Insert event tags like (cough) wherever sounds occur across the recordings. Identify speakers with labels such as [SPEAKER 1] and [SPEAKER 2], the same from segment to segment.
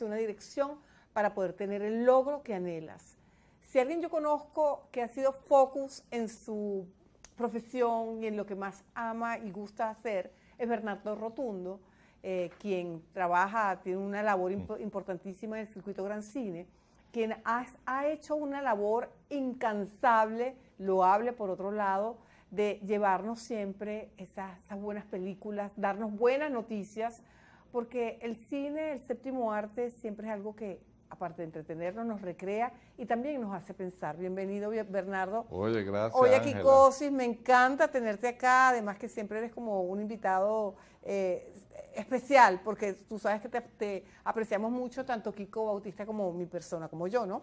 [SPEAKER 1] una dirección para poder tener el logro que anhelas. Si alguien yo conozco que ha sido focus en su profesión y en lo que más ama y gusta hacer, es Bernardo Rotundo, eh, quien trabaja, tiene una labor mm. importantísima en el circuito Gran Cine, quien ha, hecho una labor incansable, loable por otro lado, de llevarnos siempre esas buenas películas, darnos buenas noticias, porque el cine, el séptimo arte, siempre es algo que, aparte de entretenernos, nos recrea y también nos hace pensar. Bienvenido, Bernardo.
[SPEAKER 2] Oye, gracias. Oye, aquí
[SPEAKER 1] me encanta tenerte acá. Además, que siempre eres como un invitado. Eh, especial, porque tú sabes que te, apreciamos mucho, tanto Kiko Bautista como mi persona, como yo, ¿no?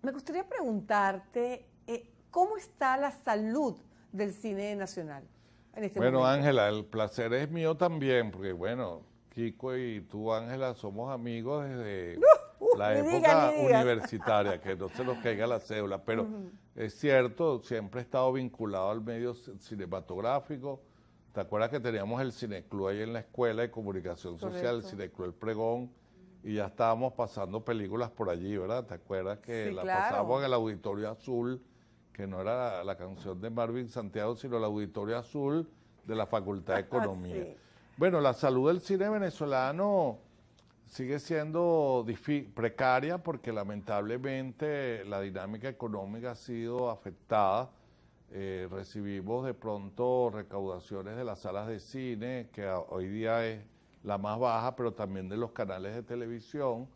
[SPEAKER 1] Me gustaría preguntarte, eh, ¿cómo está la salud del cine nacional? Este bueno, Ángela,
[SPEAKER 2] el placer es mío también, porque bueno, Kiko y tú, Ángela, somos amigos desde uh, la época universitaria, que no se nos caiga la cédula, pero es cierto, siempre he estado vinculado al medio cinematográfico. ¿Te acuerdas que teníamos el cineclub ahí en la escuela de comunicación social, el cineclub El Pregón? Y ya estábamos pasando películas por allí, ¿verdad? ¿Te acuerdas que la pasábamos en el Auditorio Azul, que no era la, canción de Marvin Santiago, sino el Auditorio Azul de la Facultad de (laughs) ah, Economía? sí. Bueno, la salud del cine venezolano sigue siendo precaria porque lamentablemente la dinámica económica ha sido afectada. Eh, recibimos de pronto recaudaciones de las salas de cine, que hoy día es la más baja, pero también de los canales de televisión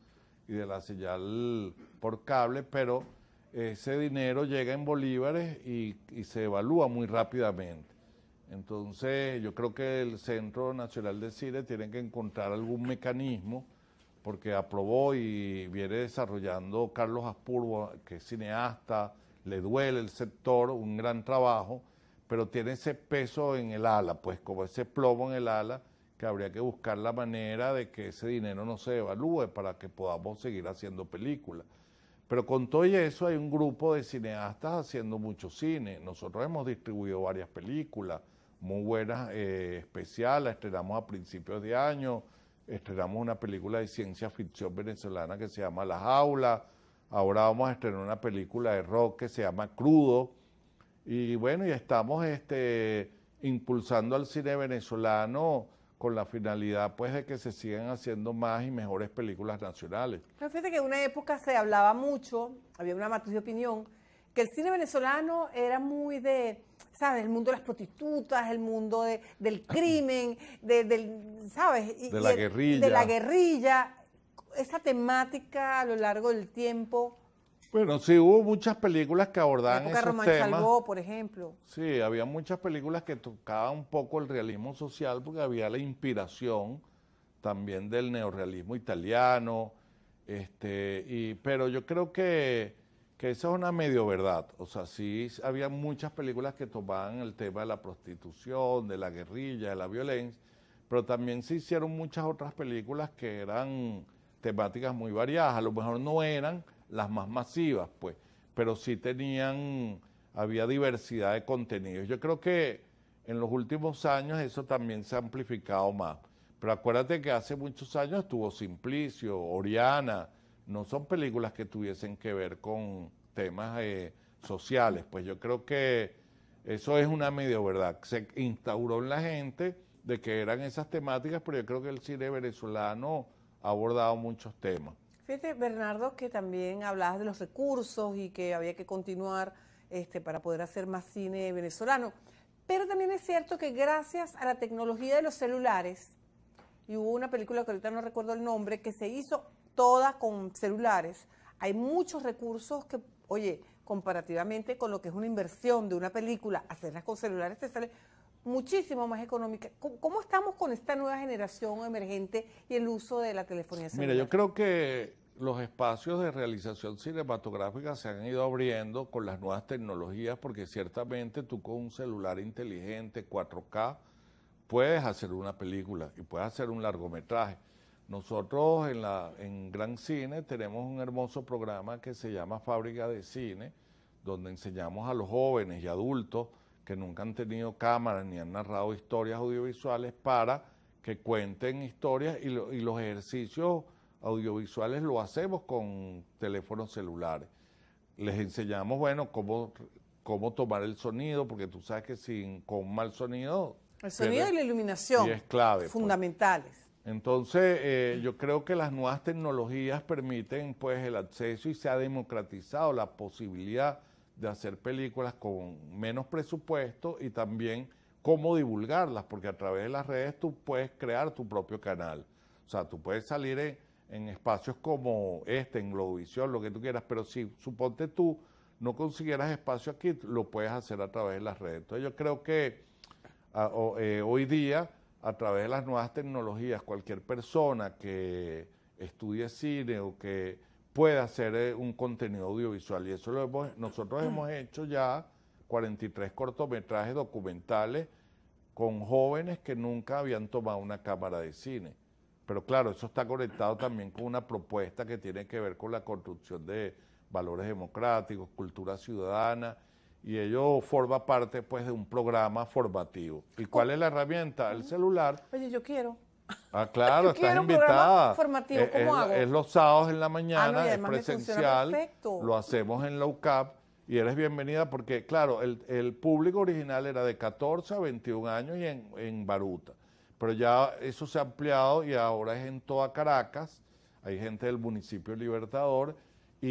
[SPEAKER 2] y de la señal por cable, pero ese dinero llega en bolívares y se evalúa muy rápidamente. Entonces, yo creo que el Centro Nacional de Cine tiene que encontrar algún mecanismo, porque aprobó y viene desarrollando Carlos Aspurbo, que es cineasta, le duele el sector, un gran trabajo, pero tiene ese peso en el ala, pues como ese plomo en el ala, que habría que buscar la manera de que ese dinero no se evalúe para que podamos seguir haciendo películas. Pero con todo eso hay un grupo de cineastas haciendo mucho cine. Nosotros hemos distribuido varias películas, muy buenas eh, especial, estrenamos a principios de año, estrenamos una película de ciencia ficción venezolana que se llama las aulas ahora vamos a estrenar una película de rock que se llama Crudo, y bueno, y estamos este, impulsando al cine venezolano con la finalidad pues de que se sigan haciendo más y mejores películas nacionales.
[SPEAKER 1] fíjate que en una época se hablaba mucho, había una matriz de opinión, que el cine venezolano era muy de, ¿sabes? El mundo de las prostitutas, el mundo del crimen, de, ¿sabes? de la guerrilla. De la guerrilla. Esa temática a lo largo del tiempo.
[SPEAKER 2] Bueno, sí, hubo muchas películas que abordaban Román
[SPEAKER 1] por ejemplo.
[SPEAKER 2] Sí, había muchas películas que tocaban un poco el realismo social porque había la inspiración también del neorrealismo italiano, este, y, pero yo creo que esa es una medio verdad. O sea, sí había muchas películas que tomaban el tema de la prostitución, de la guerrilla, de la violencia, pero también se hicieron muchas otras películas que eran temáticas muy variadas. A lo mejor no eran las más masivas, pues, pero sí tenían, había diversidad de contenidos. Yo creo que en los últimos años eso también se ha amplificado más. Pero acuérdate que hace muchos años estuvo Simplicio, Oriana, no son películas que tuviesen que ver con temas eh, sociales. Pues yo creo que eso es una medio verdad. Se instauró en la gente de que eran esas temáticas, pero yo creo que el cine venezolano ha abordado muchos temas.
[SPEAKER 1] Fíjate, Bernardo, que también hablabas de los recursos y que había que continuar este, para poder hacer más cine venezolano. Pero también es cierto que gracias a la tecnología de los celulares, y hubo una película que ahorita no recuerdo el nombre, que se hizo todas con celulares, hay muchos recursos que, oye, comparativamente con lo que es una inversión de una película, hacerlas con celulares te sale muchísimo más económica. ¿Cómo, estamos con esta nueva generación emergente y el uso de la telefonía celular? Mira, yo creo
[SPEAKER 2] que los espacios de realización cinematográfica se han ido abriendo con las nuevas tecnologías porque ciertamente tú con un celular inteligente 4K puedes hacer una película y puedes hacer un largometraje. Nosotros en, la, en Gran Cine tenemos un hermoso programa que se llama Fábrica de Cine, donde enseñamos a los jóvenes y adultos que nunca han tenido cámaras ni han narrado historias audiovisuales para que cuenten historias y, los ejercicios audiovisuales lo hacemos con teléfonos celulares. Les enseñamos, bueno, cómo, cómo tomar el sonido, porque tú sabes que sin, con mal sonido...
[SPEAKER 1] El sonido y la iluminación. son pues. Fundamentales.
[SPEAKER 2] Entonces, eh, yo creo que las nuevas tecnologías permiten pues el acceso y se ha democratizado la posibilidad de hacer películas con menos presupuesto y también cómo divulgarlas, porque a través de las redes tú puedes crear tu propio canal. O sea, tú puedes salir en, espacios como este, en Globovisión, lo que tú quieras, pero si suponte tú no consiguieras espacio aquí, lo puedes hacer a través de las redes. Entonces yo creo que ah, eh, hoy día a través de las nuevas tecnologías, cualquier persona que estudie cine o que pueda hacer eh, un contenido audiovisual. Y eso lo hemos, nosotros mm. hemos hecho ya 43 cortometrajes documentales con jóvenes que nunca habían tomado una cámara de cine. Pero claro, eso está conectado también con una propuesta que tiene que ver con la construcción de valores democráticos, cultura ciudadana y ello forma parte pues de un programa formativo. ¿Y oh. cuál es la herramienta? El celular. Oye, yo quiero. Ah, (laughs) claro, yo estás invitada. formativo, eh, ¿cómo es, hago? Es los sábados en la ah, mañana, es presencial, lo hacemos en low cap. y eres bienvenida porque, claro, el, público original era de 14 a 21 años y en, Baruta, pero ya eso se ha ampliado y ahora es en toda Caracas, hay gente del municipio Libertador y,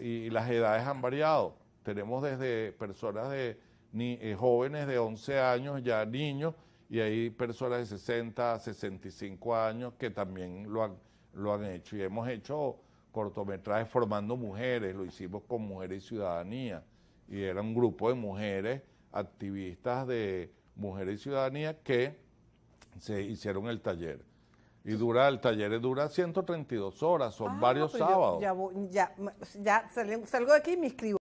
[SPEAKER 2] y las edades han variado tenemos desde personas de eh, jóvenes de 11 años, ya niños, y hay personas de 60, 65 años que también lo han, hecho. Y hemos hecho cortometrajes formando mujeres, lo hicimos con Mujeres y Ciudadanía, y era un grupo de mujeres activistas de Mujeres y Ciudadanía que se hicieron el taller. Y dura, el taller dura 132 horas, son ah, varios pues sábados.
[SPEAKER 1] ya, salgo de aquí y me escribo.